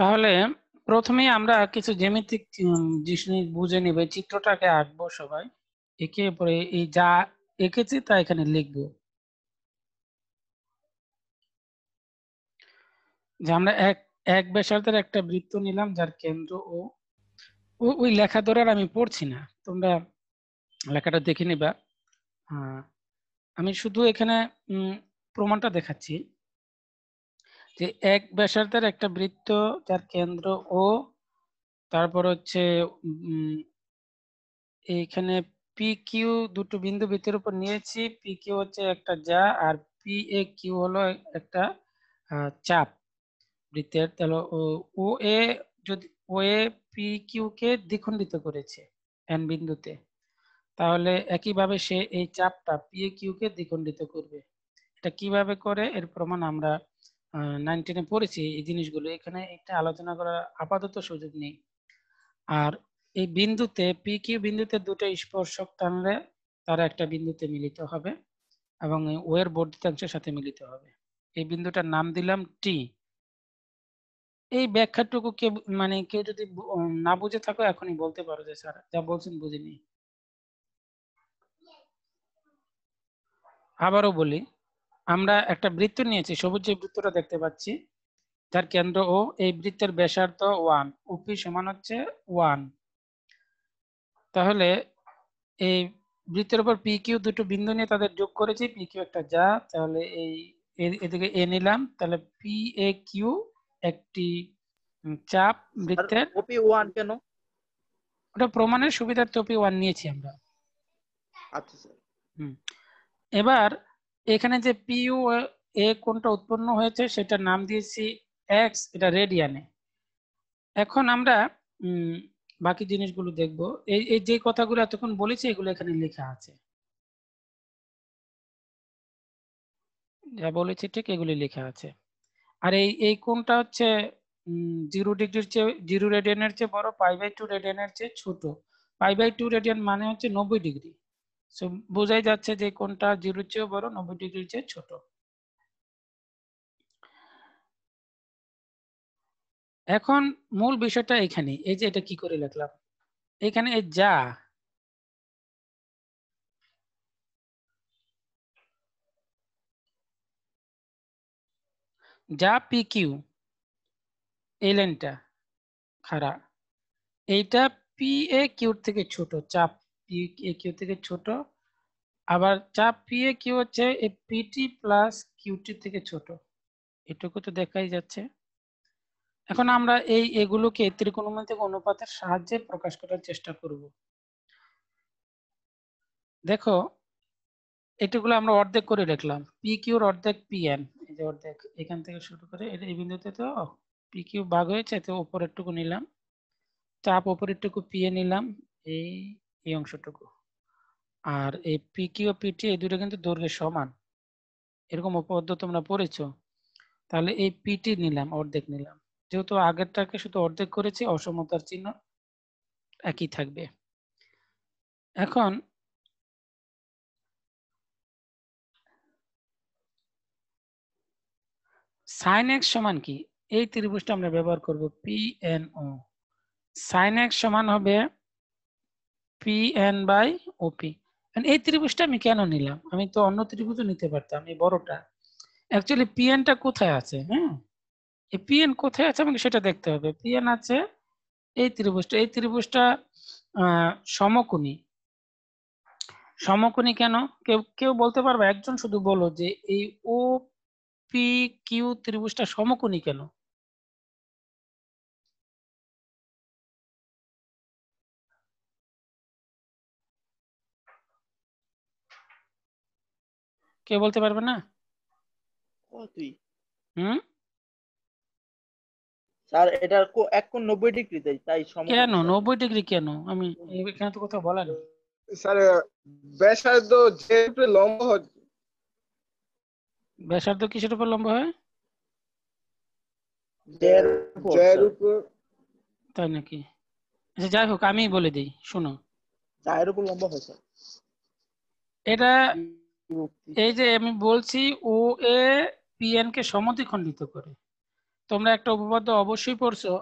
তাহলে প্রথমে আমরা কিছু জ্যামিতিক জিনিস বুঝে নেব চিত্রটাকে আঁকবো সবাই একে পরে এই যা এঁকেছি তা এখানে লিখব যে আমরা এক এক ব্যাসার্ধের একটা বৃত্ত নিলাম যার কেন্দ্র ও ওই লেখা ধরে আর আমি পড়ছি না তোমরা লেখাটা দেখে নিবা আমি শুধু এখানে প্রমাণটা দেখাচ্ছি যে এক ব্যাসার্ধের একটা বৃত্ত তার কেন্দ্র ও তারপর হচ্ছে এইখানে পি কিউ দুটো বিন্দু বৃত্তের উপর নিয়েছি পি কিউ হচ্ছে একটা যা আর পি এ কিউ হলো একটা চাপ বৃত্তের তাহলে ও এ যদি ও এ পি কিউ কে দ্বিখণ্ডিত করেছে এন বিন্দুতে তাহলে একইভাবে সে এই চাপটা পি এ কিউ কে দ্বিখণ্ডিত করবে এটা কিভাবে করে এর প্রমাণ আমরা নাইন টেনে পড়েছি এই জিনিসগুলো এখানে একটা আলোচনা করার আপাতত সুযোগ নেই আর এই বিন্দুতে পি কিউ বিন্দুতে দুটো স্পর্শক টানলে তারা একটা বিন্দুতে মিলিত হবে এবং ওয়ের বর্ধিতাংশের সাথে মিলিত হবে এই বিন্দুটার নাম দিলাম টি এই ব্যাখ্যাটুকু কে মানে কেউ যদি না বুঝে থাকো এখনই বলতে পারো যে স্যার যা বলছেন বুঝিনি আবারও বলি আমরা একটা বৃত্ত নিয়েছি সবুজ যে বৃত্তটা দেখতে পাচ্ছি তার কেন্দ্র ও এই বৃত্তের ব্যাসার্ধ ওয়ান উপি সমান হচ্ছে ওয়ান তাহলে এই বৃত্তের উপর পি কিউ দুটো বিন্দু নিয়ে তাদের যোগ করেছি পি কিউ একটা যা তাহলে এই এদিকে এ নিলাম তাহলে পি এ কিউ একটি চাপ বৃত্তের ওপি ওয়ান কেন ওটা প্রমাণের সুবিধার্থে ওপি ওয়ান নিয়েছি আমরা আচ্ছা স্যার হুম এবার এখানে যে পিইউ এ কোনটা উৎপন্ন হয়েছে সেটা নাম দিয়েছি এক্স এটা রেডিয়ানে এখন আমরা বাকি জিনিসগুলো দেখব এই এই যে কথাগুলো এতক্ষণ বলেছি এগুলো এখানে লেখা আছে যা বলেছি ঠিক এগুলি লেখা আছে আর এই এই কোনটা হচ্ছে জিরো ডিগ্রির চেয়ে জিরো রেডিয়ানের চেয়ে বড় পাই বাই টু রেডিয়ানের চেয়ে ছোট পাই বাই টু রেডিয়ান মানে হচ্ছে নব্বই ডিগ্রি সো বোঝাই যাচ্ছে যে কোনটা জিরোর চেয়েও বড় নব্বই ডিগ্রির চেয়ে ছোট এখন মূল বিষয়টা এখানে এই যে এটা কি করে লিখলাম এখানে যা যা পি কিউ এই লাইনটা এইটা পি এ কিউর থেকে ছোট চাপ পি থেকে ছোট আবার চাপ পি এ হচ্ছে এ পিটি প্লাস কিউটি থেকে ছোট এটুকু তো দেখাই যাচ্ছে এখন আমরা এই এগুলোকে ত্রিকোণমিতিক অনুপাতের সাহায্যে প্রকাশ করার চেষ্টা করব দেখো এটুকুলো আমরা অর্ধেক করে লিখলাম পি কিউর অর্ধেক পি এন এই যে অর্ধেক এখান থেকে শুরু করে এই বিন্দুতে তো পি ভাগ হয়েছে তো উপরেরটুকু নিলাম চাপ উপরেরটুকু পি নিলাম এই এই অংশটুকু আর এই পিকি ও পিটি এই দুটো কিন্তু দৈর্ঘ্যের সমান এরকম উপপাদ্য তোমরা পড়েছ তাহলে এই পিটি নিলাম অর্ধেক নিলাম যেহেতু আগেরটাকে শুধু অর্ধেক করেছি অসমতার চিহ্ন একই থাকবে এখন সাইন এক্স সমান কি এই ত্রিভুজটা আমরা ব্যবহার করব P N O sine x সমান হবে পি বাই ওপি এই ত্রিভুজটা আমি কেন নিলাম আমি তো অন্য ত্রিভুজও নিতে পারতাম এই বড়টা অ্যাকচুয়ালি পিএনটা কোথায় আছে হ্যাঁ পিএন কোথায় আছে আমাকে সেটা দেখতে হবে পিএন আছে এই ত্রিভুজটা এই ত্রিভুজটা সমকুনি সমকোণী কেন কেউ কেউ বলতে পারবে একজন শুধু বলো যে এই ও পি কিউ ত্রিভুজটা সমকুনি কেন কে বলতে পারবে না ও তুই হুম স্যার এটা এক নব্বই ডিগ্রি তাই তাই কেন নব্বই ডিগ্রি কেন আমি তো বলা স্যার লম্ব হয় কিসের উপর লম্ব হয় উপর তাই নাকি আচ্ছা যাই হোক আমি বলে দিই শোনো জয়ের উপর লম্ব হয় স্যার এটা এই যে আমি বলছি ও এ পিএন কে সমদ্বিখণ্ডিত করে তোমরা একটা উপপাদ্য অবশ্যই পড়ছো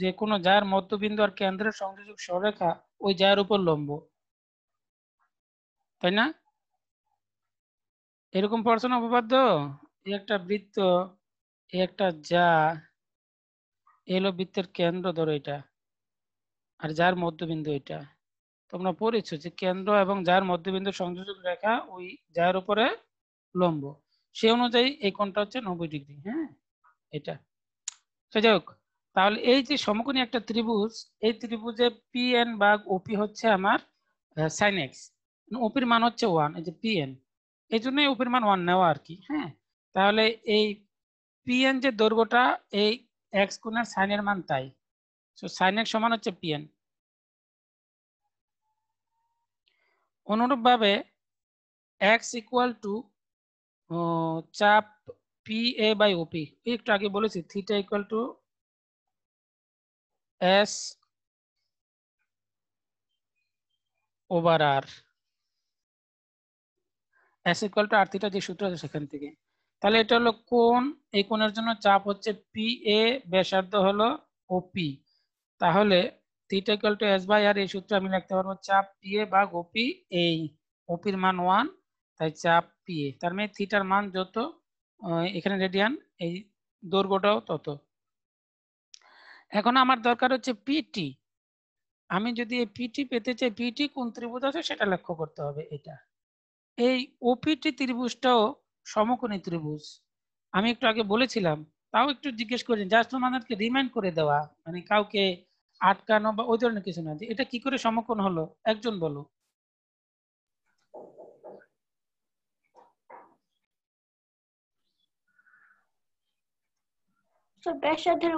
যে কোনো যার মধ্যবিন্দু আর কেন্দ্রের সংযোজক সরেখা ওই যার উপর লম্ব তাই না এরকম পড়ছো না উপপাদ্য এ একটা বৃত্ত এ একটা যা এলো বৃত্তের কেন্দ্র ধরো এটা আর যার মধ্যবিন্দু এটা তোমরা পড়েছো যে কেন্দ্র এবং যার মধ্যবিন্দু সংযোজক রেখা ওই যার উপরে লম্ব সে অনুযায়ী এই কোনটা হচ্ছে নব্বই ডিগ্রি হ্যাঁ এটা তো যাই হোক তাহলে এই যে সমকোণী একটা ত্রিভুজ এই ত্রিভুজে পি এন বা ওপি হচ্ছে আমার সাইন এক্স ওপির মান হচ্ছে ওয়ান এই যে পি এন এই জন্যই ওপির মান ওয়ান নেওয়া আর কি হ্যাঁ তাহলে এই পি এন যে দৈর্ঘ্যটা এই এক্স কোণের সাইনের মান তাই সো সাইন এক্স সমান হচ্ছে পি এন অনুরূপভাবে এক্স ইকুয়াল টু চাপ পি এ বাই ওপি একটু আগে বলেছি theta equal to S over R S equal to R theta যে সূত্র আছে সেখান থেকে তাহলে এটা হলো কোন এই কোণের জন্য চাপ হচ্ছে পি এ ব্যাসার্ধ হলো ওপি তাহলে theta equal to S by R এই সূত্রে আমি লিখতে পারবো চাপ পিএ বা গোপি এই ওপির মান ওয়ান তাই চাপ পিএ তার মানে থিটার মান যত এখানে রেডিয়ান এই দৈর্ঘ্যটাও তত এখন আমার দরকার হচ্ছে পিটি আমি যদি এই পিটি পেতে চাই পিটি কোন ত্রিভুজ আছে সেটা লক্ষ্য করতে হবে এটা এই ওপিটি ত্রিভুজটাও সমকোণী ত্রিভুজ আমি একটু আগে বলেছিলাম তাও একটু জিজ্ঞেস করি জাস্ট আমাদেরকে রিমাইন্ড করে দেওয়া মানে কাউকে আটকানো বা ওই ধরনের কিছু না এটা কি করে সমকোণ হলো একজন বলো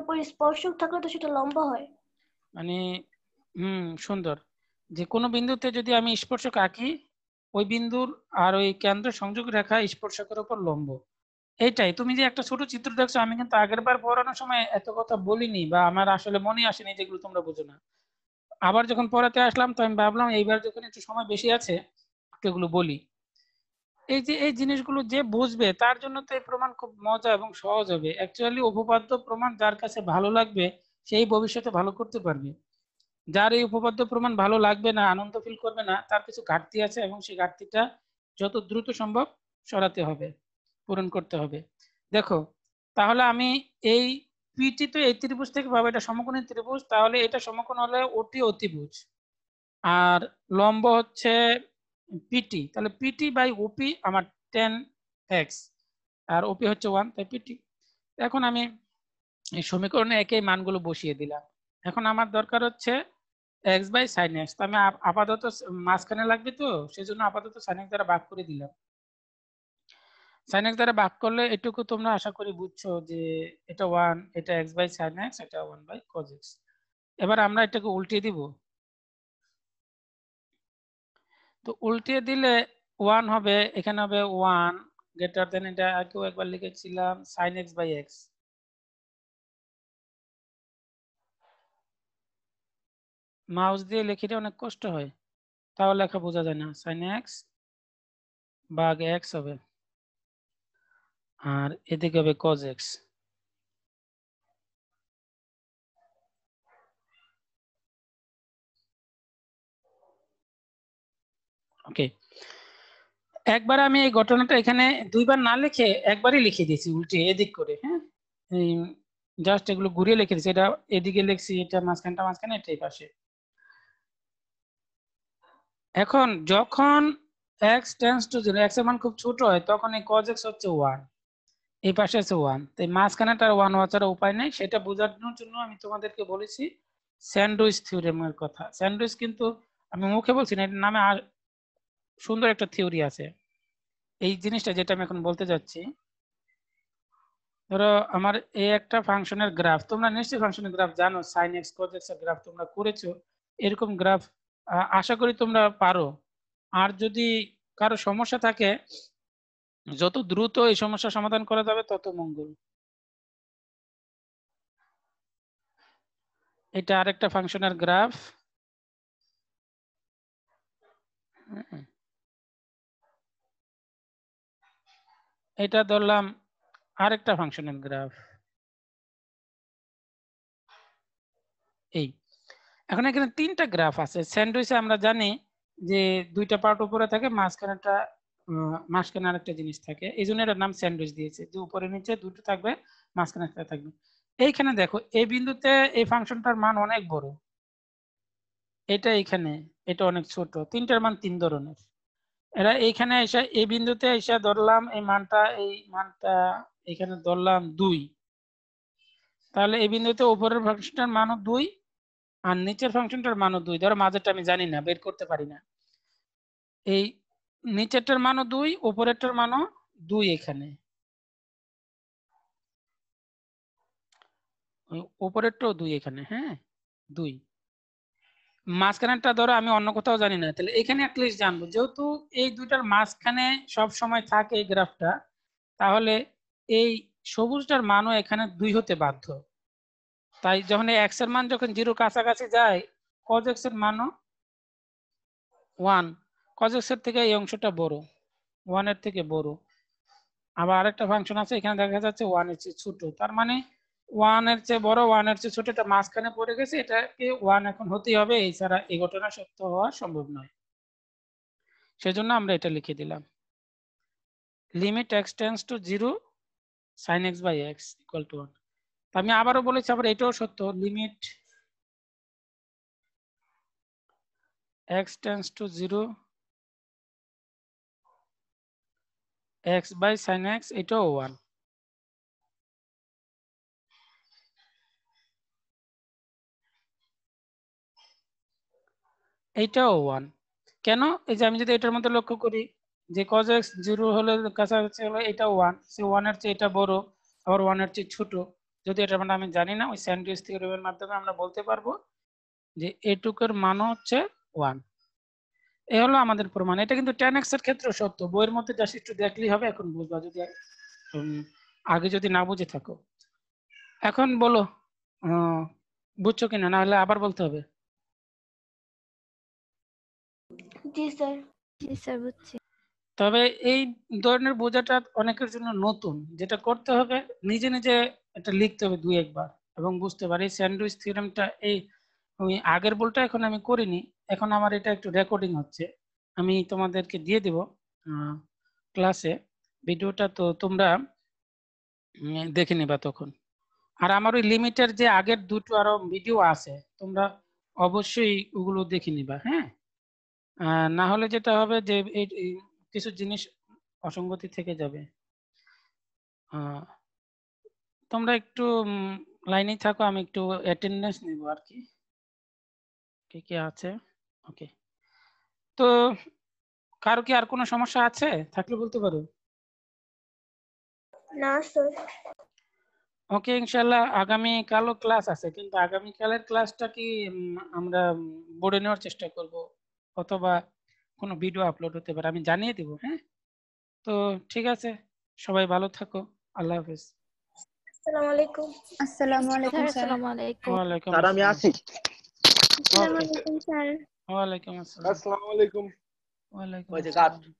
উপর স্পর্শক তো সেটা লম্বা হয় মানে সুন্দর যে কোনো বিন্দুতে যদি আমি স্পর্শক আঁকি ওই বিন্দুর আর ওই কেন্দ্র সংযোগ রেখা স্পর্শকের উপর লম্ব এটাই তুমি যে একটা ছোট চিত্র দেখছো আমি কিন্তু আগের বার পড়ানোর সময় এত কথা বলিনি বা আমার আসলে মনে আসেনি যেগুলো তোমরা বুঝো না আবার যখন পড়াতে আসলাম তো আমি ভাবলাম এইবার যখন একটু সময় বেশি আছে সেগুলো বলি এই যে এই জিনিসগুলো যে বুঝবে তার জন্য তো এই প্রমাণ খুব মজা এবং সহজ হবে অ্যাকচুয়ালি উপপাদ্য প্রমাণ যার কাছে ভালো লাগবে সেই ভবিষ্যতে ভালো করতে পারবে যার এই উপপাদ্য প্রমাণ ভালো লাগবে না আনন্দ ফিল করবে না তার কিছু ঘাটতি আছে এবং সেই ঘাটতিটা যত দ্রুত সম্ভব সরাতে হবে পূরণ করতে হবে দেখো তাহলে আমি এই পিটি তো এই ত্রিভুজ থেকে পাবো এটা সমকোণী ত্রিভুজ তাহলে এটা সমকোণ হলে ওটি অতিভুজ আর লম্ব হচ্ছে পিটি তাহলে পিটি বাই ওপি আমার টেন এক্স আর ওপি হচ্ছে ওয়ান তাই পিটি এখন আমি এই সমীকরণে একই মানগুলো বসিয়ে দিলাম এখন আমার দরকার হচ্ছে এক্স বাই সাইন এক্স তো আমি আপাতত মাঝখানে লাগবে তো সেজন্য আপাতত সাইন এক্স দ্বারা ভাগ করে দিলাম সাইন এক্স দ্বারা ভাগ করলে এটুকু তোমরা আশা করি বুঝছো যে এটা ওয়ান এটা এক্স বাই সাইন এক্স এটা ওয়ান বাই কজ এক্স এবার আমরা এটাকে উল্টিয়ে দিব তো উল্টিয়ে দিলে ওয়ান হবে এখানে হবে ওয়ান গ্রেটার দেন এটা আগেও একবার লিখেছিলাম sine x by x mouse দিয়ে লিখিতে অনেক কষ্ট হয় তাও লেখা বোঝা যায় না সাইন এক্স বাঘ এক্স হবে আর এদিকে হবে কজ এক্স ওকে একবার আমি এই ঘটনাটা এখানে দুইবার না লিখে একবারই লিখে দিয়েছি উল্টে এদিক করে হ্যাঁ জাস্ট এগুলো ঘুরিয়ে লিখে দিয়েছি এটা এদিকে লিখছি এটা মাঝখানটা মাঝখানে এটা এই পাশে এখন যখন x tends to zero x এর মান খুব ছোট হয় তখন এই কজ এক্স হচ্ছে ওয়ান এই পাশে আছে ওয়ান তাই মাঝখানে তার ওয়ান ওয়াচার উপায় নেই সেটা বোঝানোর জন্য আমি তোমাদেরকে বলেছি স্যান্ডউইচ থিওরেমের কথা স্যান্ডউইচ কিন্তু আমি মুখে বলছি না এটার নামে আর সুন্দর একটা থিওরি আছে এই জিনিসটা যেটা আমি এখন বলতে যাচ্ছি ধরো আমার এই একটা ফাংশনের গ্রাফ তোমরা নিশ্চয়ই ফাংশনের গ্রাফ জানো সাইন এক্স কোজেক্স এক্স এর গ্রাফ তোমরা করেছো এরকম গ্রাফ আশা করি তোমরা পারো আর যদি কারো সমস্যা থাকে যত দ্রুত এই সমস্যা সমাধান করা যাবে তত মঙ্গল এটা আরেকটা ফাংশনের গ্রাফ এটা ধরলাম আরেকটা ফাংশনের গ্রাফ এই এখন এখানে তিনটা গ্রাফ আছে স্যান্ডউইচে আমরা জানি যে দুইটা পার্ট উপরে থাকে মাঝখানেটা মাঝখানে আরেকটা জিনিস থাকে এই জন্য এটার নাম স্যান্ডউইচ দিয়েছে যে উপরে নিচে দুটো থাকবে মাঝখানে একটা থাকবে এইখানে দেখো এই বিন্দুতে এই ফাংশনটার মান অনেক বড় এটা এইখানে এটা অনেক ছোট তিনটার মান তিন ধরনের এরা এইখানে এসে এই বিন্দুতে এসে ধরলাম এই মানটা এই মানটা এখানে ধরলাম দুই তাহলে এই বিন্দুতে উপরের ফাংশনটার মানও দুই আর নিচের ফাংশনটার মানও দুই ধরো মাঝেরটা আমি জানি না বের করতে পারি না এই নিচেরটার মানও দুই উপরেরটার মানও দুই এখানে উপরেরটাও দুই এখানে হ্যাঁ দুই মাঝখানেরটা ধরো আমি অন্য কোথাও জানি না তাহলে এখানে অ্যাটলিস্ট জানবো যেহেতু এই দুইটার মাঝখানে সব সময় থাকে এই গ্রাফটা তাহলে এই সবুজটার মানও এখানে দুই হতে বাধ্য তাই যখন এক্স এর মান যখন জিরো কাছাকাছি যায় কজ এক্স এর মানও ওয়ান কজেক্সের থেকে এই অংশটা বড় ওয়ান এর থেকে বড় আবার আরেকটা ফাংশন আছে এখানে দেখা যাচ্ছে ওয়ান এর চেয়ে ছোট তার মানে ওয়ান এর চেয়ে বড় এর চেয়ে ছোট এটা মাঝখানে পড়ে গেছে এটাকে ওয়ান এখন হতেই হবে এছাড়া এই ঘটনা সত্য হওয়া সম্ভব নয় সেজন্য আমরা এটা লিখে দিলাম limit x tends to zero sine x by x equal to one আমি আবারও বলেছি আবার এটাও সত্য limit x tends to zero x by sine x এটাও ওয়ান এইটাও ওয়ান কেন এই যে আমি যদি এটার মধ্যে লক্ষ্য করি যে কজ এক্স জিরো হলে কাছাকাছি হলে এটা ওয়ান সে ওয়ানের চেয়ে এটা বড় আবার ওয়ানের চেয়ে ছোট যদি এটার মানে আমি জানি না ওই স্যান্ডউইচ থিওরিমের মাধ্যমে আমরা বলতে পারবো যে এটুকের মানও হচ্ছে ওয়ান এ হলো আমাদের প্রমাণ এটা কিন্তু টেন এক্স এর ক্ষেত্রে সত্য বইয়ের মধ্যে যা একটু দেখলেই হবে এখন বুঝবা যদি আগে যদি না বুঝে থাকো এখন বলো বুঝছো কিনা না হলে আবার বলতে হবে তবে এই ধরনের বোঝাটা অনেকের জন্য নতুন যেটা করতে হবে নিজে নিজে এটা লিখতে হবে দুই একবার এবং বুঝতে পারি স্যান্ডউইচ থিওরেমটা এই আগের বলটা এখন আমি করিনি এখন আমার এটা একটু রেকর্ডিং হচ্ছে আমি তোমাদেরকে দিয়ে দেব ক্লাসে ভিডিওটা তো তোমরা দেখে নিবা তখন আর আমার ওই লিমিটের যে আগের দুটো আরো ভিডিও আছে তোমরা অবশ্যই ওগুলো দেখে নিবা হ্যাঁ না হলে যেটা হবে যে কিছু জিনিস অসঙ্গতি থেকে যাবে তোমরা একটু লাইনেই থাকো আমি একটু অ্যাটেন্ডেন্স নিব আর কি কে কে আছে ওকে তো কারো কি আর কোনো সমস্যা আছে থাকলে বলতে পারো না স্যার ওকে ইনশাআল্লাহ আগামী কালও ক্লাস আছে কিন্তু আগামী কালের ক্লাসটা কি আমরা বোর্ডে নেওয়ার চেষ্টা করব অথবা কোনো ভিডিও আপলোড হতে পারে আমি জানিয়ে দেব হ্যাঁ তো ঠিক আছে সবাই ভালো থাকো আল্লাহ হাফেজ আসসালামু আলাইকুম আসসালামু আলাইকুম আসসালামু আলাইকুম স্যার আমি আসি আসসালামু আলাইকুম স্যার ওয়ালাইকুম আসসালাম আসসালামু আলাইকুম ওয়ালাইকুম ওই